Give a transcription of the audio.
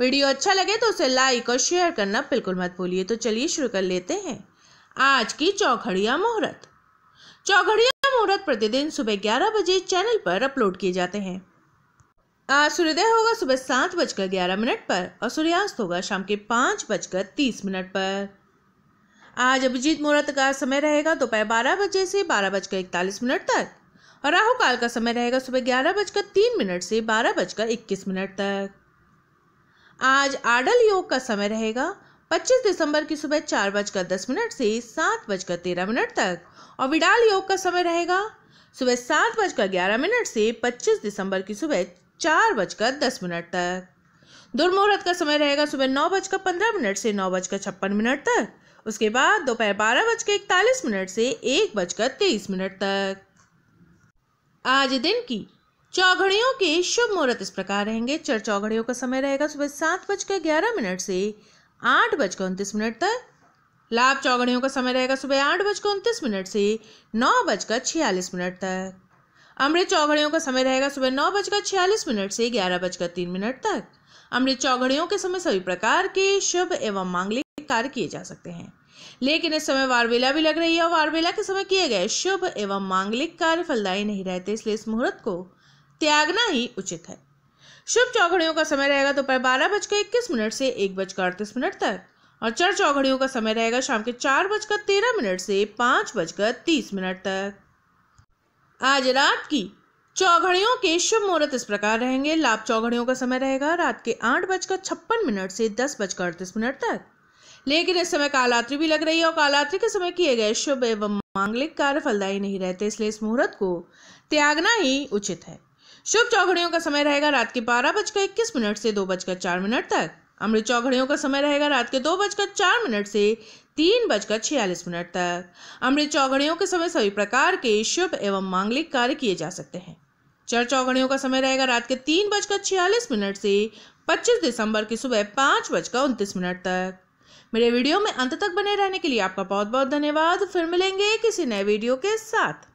video अच्छा लगे तो उसे लाइक और शेयर करना बिल्कुल मत भूलिए तो चलिए शुरू कर लेते हैं आज की चौघड़िया मुहूर्त चौघड़िया मुहूर्त प्रतिदिन सुबह ग्यारह बजे चैनल पर अपलोड किए जाते हैं आज सूर्योदय होगा सुबह सात बजकर ग्यारह मिनट पर और सूर्यास्त होगा शाम के पाँच बजकर तीस मिनट पर आज अभिजीत मुहूर्त का समय रहेगा दोपहर बारह बजे से बारह बजकर इकतालीस मिनट तक और राहु काल का समय रहेगा सुबह ग्यारह बजकर तीन मिनट से बारह बजकर इक्कीस मिनट तक आज आडल योग का समय रहेगा 25 दिसंबर की सुबह चार बजकर दस मिनट से सात बजकर तेरह मिनट तक और विडाल योग का समय रहेगा सुबह सात बजकर ग्यारह मिनट से 25 दिसंबर की सुबह चार बजकर दस मिनट तक दुर्मुहूर्त का समय रहेगा सुबह नौ बजकर पंद्रह मिनट से नौ बजकर छप्पन मिनट तक उसके बाद दोपहर बारह बजकर इकतालीस मिनट से एक बजकर तेईस मिनट तक आज दिन की चौघड़ियों के शुभ मुहूर्त इस प्रकार रहेंगे चर चौघड़ियों का समय रहेगा सुबह सात बजकर ग्यारह मिनट से आठ बजकर उनतीस मिनट तक लाभ चौघड़ियों का समय रहेगा सुबह आठ बजकर उनतीस मिनट से नौ बजकर छियालीस मिनट तक अमृत चौघड़ियों का समय रहेगा सुबह नौ बजकर छियालीस मिनट से ग्यारह बजकर तीन मिनट तक अमृत चौघड़ियों के समय सभी प्रकार के शुभ एवं मांगलिक कार्य किए जा सकते हैं लेकिन इस समय वारवेला भी लग रही है और वारवेला के समय किए गए शुभ एवं मांगलिक कार्य फलदायी नहीं रहते इसलिए इस मुहूर्त को त्यागना ही उचित है शुभ चौघड़ियों का समय रहेगा दोपहर तो बारह बजकर इक्कीस मिनट से एक बजकर अड़तीस मिनट तक और चर चौघड़ियों का समय रहेगा शाम के चार बजकर तेरह मिनट से पाँच बजकर तीस मिनट तक आज रात की चौघड़ियों के शुभ मुहूर्त इस प्रकार रहेंगे लाभ चौघड़ियों का समय रहेगा रात के आठ बजकर छप्पन मिनट से दस बजकर अड़तीस मिनट तक लेकिन इस समय कालात्री भी लग रही है और कालात्रि के समय किए गए शुभ एवं मांगलिक कार्य फलदायी नहीं रहते इसलिए इस मुहूर्त को त्यागना ही उचित है शुभ चौघड़ियों का समय रहेगा रात के बारह बजकर इक्कीस मिनट से दो बजकर चार मिनट तक अमृत चौघड़ियों का समय रहेगा रात के दो बजकर चार मिनट से तीन बजकर छियालीस मिनट तक अमृत चौघड़ियों के समय सभी प्रकार के शुभ एवं मांगलिक कार्य किए जा सकते हैं चर चौघड़ियों का समय रहेगा रात के तीन बजकर छियालीस मिनट से पच्चीस दिसंबर की सुबह पाँच बजकर उनतीस मिनट तक मेरे वीडियो में अंत तक बने रहने के लिए आपका बहुत बहुत धन्यवाद फिर मिलेंगे किसी नए वीडियो के साथ